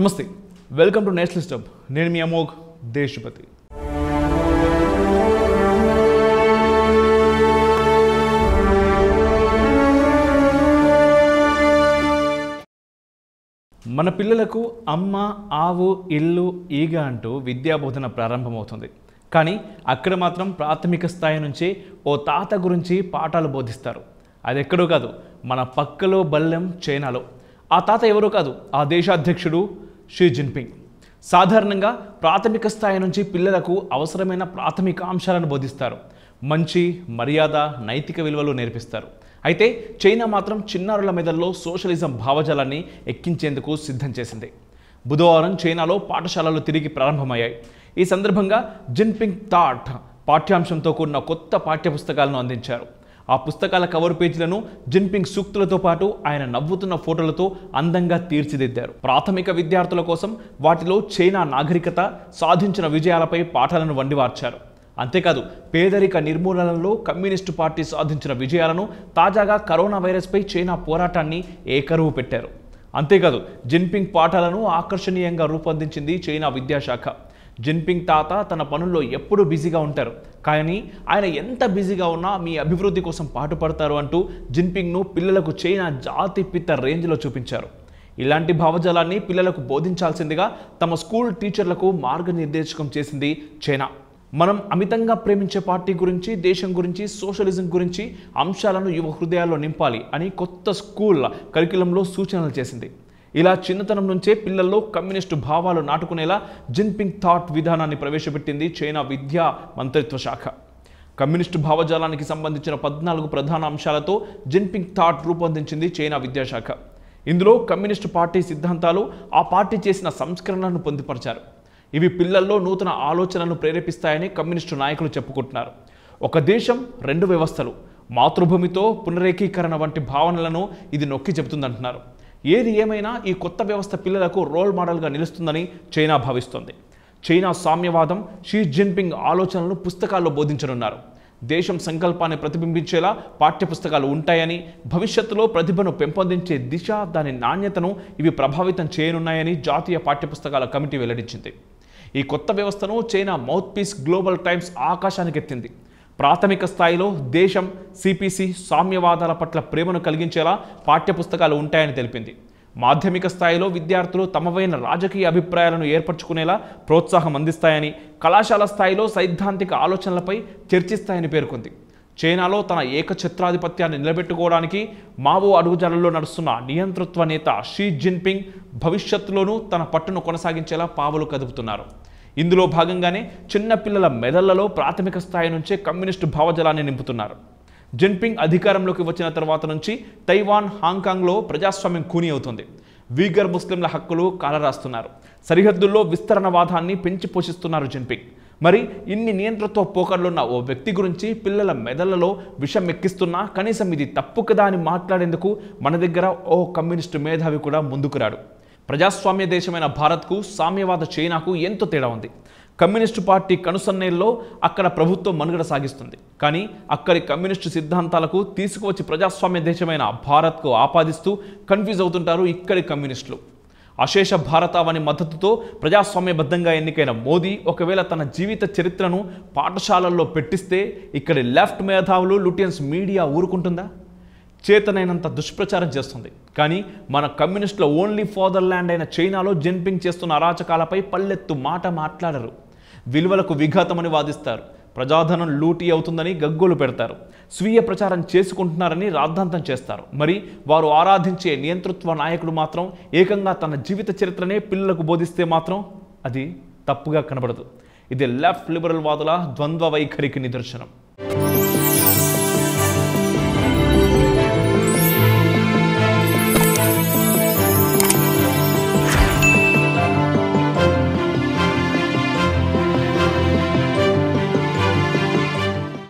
నమస్తే welcome to national stub నేను మీ అమోఘ్ దేశపతి మన పిల్లలకు అమ్మ ఆవు ఇల్లు ఈగ అంటూ విద్యాబోధన ప్రారంభమవుతుంది కానీ అక్కడ మాత్రం ప్రాథమిక స్థాయి నుంచి ఓ తాత గురించి పాఠాలు బోధిస్తారు అది ఎక్కడో కాదు మన పక్కలో బల్లెం చైనాలో ఆ తాత ఎవరో కాదు ఆ దేశాధ్యక్షుడు షీ జిన్పింగ్ సాధారణంగా ప్రాథమిక స్థాయి నుంచి పిల్లలకు అవసరమైన ప్రాథమిక అంశాలను బోధిస్తారు మంచి మర్యాద నైతిక విలువలు నేర్పిస్తారు అయితే చైనా మాత్రం చిన్నారుల మెదల్లో సోషలిజం భావజాలాన్ని ఎక్కించేందుకు సిద్ధం చేసింది బుధవారం చైనాలో పాఠశాలలు తిరిగి ప్రారంభమయ్యాయి ఈ సందర్భంగా జిన్పింగ్ థాట్ పాఠ్యాంశంతో కూడిన కొత్త పాఠ్యపుస్తకాలను అందించారు ఆ పుస్తకాల కవర్ పేజీలను జిన్పింగ్ సూక్తులతో పాటు ఆయన నవ్వుతున్న ఫోటోలతో అందంగా తీర్చిదిద్దారు ప్రాథమిక విద్యార్థుల కోసం వాటిలో చైనా నాగరికత సాధించిన విజయాలపై పాఠాలను వండివార్చారు అంతేకాదు పేదరిక నిర్మూలనలో కమ్యూనిస్టు పార్టీ సాధించిన విజయాలను తాజాగా కరోనా వైరస్పై చైనా పోరాటాన్ని ఏకరువు పెట్టారు అంతేకాదు జిన్పింగ్ పాఠాలను ఆకర్షణీయంగా రూపొందించింది చైనా విద్యాశాఖ జిన్పింగ్ తాత తన పనుల్లో ఎప్పుడూ బిజీగా ఉంటారు కానీ ఆయన ఎంత బిజీగా ఉన్నా మీ అభివృద్ధి కోసం పాటుపడతారు అంటూ జిన్పింగ్ను పిల్లలకు చైనా జాతి పిత్త రేంజ్లో చూపించారు ఇలాంటి భావజాలాన్ని పిల్లలకు బోధించాల్సిందిగా తమ స్కూల్ టీచర్లకు మార్గనిర్దేశకం చేసింది చైనా మనం అమితంగా ప్రేమించే పార్టీ గురించి దేశం గురించి సోషలిజం గురించి అంశాలను యువ హృదయాల్లో నింపాలి అని కొత్త స్కూల్ కరికులంలో సూచనలు చేసింది ఇలా చిన్నతనం నుంచే పిల్లల్లో కమ్యూనిస్టు భావాలు నాటుకునేలా జిన్పింగ్ థాట్ విధానాన్ని ప్రవేశపెట్టింది చైనా విద్యా మంత్రిత్వ శాఖ కమ్యూనిస్టు భావజాలానికి సంబంధించిన పద్నాలుగు ప్రధాన అంశాలతో జిన్పింగ్ థాట్ రూపొందించింది చైనా విద్యాశాఖ ఇందులో కమ్యూనిస్టు పార్టీ సిద్ధాంతాలు ఆ పార్టీ చేసిన సంస్కరణలను పొందుపరిచారు ఇవి పిల్లల్లో నూతన ఆలోచనలను ప్రేరేపిస్తాయని కమ్యూనిస్టు నాయకులు చెప్పుకుంటున్నారు ఒక దేశం రెండు వ్యవస్థలు మాతృభూమితో పునరేకీకరణ వంటి భావనలను ఇది నొక్కి చెబుతుందంటున్నారు ఏది ఏమైనా ఈ కొత్త వ్యవస్థ పిల్లలకు రోల్ మోడల్గా నిలుస్తుందని చైనా భావిస్తోంది చైనా సామ్యవాదం షీ జిన్పింగ్ ఆలోచనలను పుస్తకాల్లో బోధించనున్నారు దేశం సంకల్పాన్ని ప్రతిబింబించేలా పాఠ్యపుస్తకాలు ఉంటాయని భవిష్యత్తులో ప్రతిభను పెంపొందించే దిశ దాని నాణ్యతను ఇవి ప్రభావితం చేయనున్నాయని జాతీయ పాఠ్యపుస్తకాల కమిటీ వెల్లడించింది ఈ కొత్త వ్యవస్థను చైనా మౌత్పీస్ గ్లోబల్ టైమ్స్ ఆకాశానికి ఎత్తింది ప్రాథమిక స్థాయిలో దేశం సిపిసి సామ్యవాదాల పట్ల ప్రేమను కలిగించేలా పాఠ్యపుస్తకాలు ఉంటాయని తెలిపింది మాధ్యమిక స్థాయిలో విద్యార్థులు తమవైన రాజకీయ అభిప్రాయాలను ఏర్పరచుకునేలా ప్రోత్సాహం అందిస్తాయని కళాశాల స్థాయిలో సైద్ధాంతిక ఆలోచనలపై చర్చిస్తాయని పేర్కొంది చైనాలో తన ఏకఛత్రాధిపత్యాన్ని నిలబెట్టుకోవడానికి మావో అడుగుజనల్లో నడుస్తున్న నియంతృత్వ నేత షీ జిన్పింగ్ భవిష్యత్తులోనూ తన పట్టును కొనసాగించేలా పావులు కదుపుతున్నారు ఇందులో భాగంగానే చిన్నపిల్లల మెదళ్లలో ప్రాథమిక స్థాయి నుంచే కమ్యూనిస్టు భావజలాన్ని నింపుతున్నారు జిన్పింగ్ అధికారంలోకి వచ్చిన తర్వాత నుంచి తైవాన్ హాంకాంగ్లో ప్రజాస్వామ్యం కూని అవుతుంది వీగర్ ముస్లింల హక్కులు కాలరాస్తున్నారు సరిహద్దుల్లో విస్తరణవాదాన్ని పెంచి పోషిస్తున్నారు జిన్పింగ్ మరి ఇన్ని నియంత్రణతో పోకర్లున్న ఓ వ్యక్తి గురించి పిల్లల మెదళ్లలో విషం ఎక్కిస్తున్నా కనీసం ఇది తప్పు కదా అని మాట్లాడేందుకు మన దగ్గర ఓ కమ్యూనిస్టు మేధావి కూడా ముందుకు రాడు ప్రజాస్వామ్య దేశమైన భారత్కు సామ్యవాద చైనాకు ఎంతో తేడా ఉంది కమ్యూనిస్టు పార్టీ కనుసన్నేల్లో అక్కడ ప్రభుత్వం మనుగడ సాగిస్తుంది కానీ అక్కడి కమ్యూనిస్టు సిద్ధాంతాలకు తీసుకువచ్చి ప్రజాస్వామ్య దేశమైన భారత్కు ఆపాదిస్తూ కన్ఫ్యూజ్ అవుతుంటారు ఇక్కడి కమ్యూనిస్టులు అశేష భారతావని మద్దతుతో ప్రజాస్వామ్యబద్ధంగా ఎన్నికైన మోదీ ఒకవేళ తన జీవిత చరిత్రను పాఠశాలల్లో పెట్టిస్తే ఇక్కడి లెఫ్ట్ మేధావులు లుటియన్స్ మీడియా ఊరుకుంటుందా చేతనైనంత దుష్ప్రచారం చేస్తుంది కానీ మన కమ్యూనిస్టుల ఓన్లీ ఫాదర్ ల్యాండ్ అయిన చైనాలో జన్పింగ్ చేస్తున్న అరాచకాలపై పల్లెత్తు మాట మాట్లాడరు విలువలకు విఘాతమని వాదిస్తారు ప్రజాధనం లూటీ అవుతుందని గగ్గోలు పెడతారు స్వీయ ప్రచారం చేసుకుంటున్నారని రాద్ధాంతం చేస్తారు మరి వారు ఆరాధించే నియంతృత్వ నాయకుడు మాత్రం ఏకంగా తన జీవిత చరిత్రనే పిల్లలకు బోధిస్తే మాత్రం అది తప్పుగా కనబడదు ఇది లెఫ్ట్ లిబరల్ వాదుల ద్వంద్వ వైఖరికి నిదర్శనం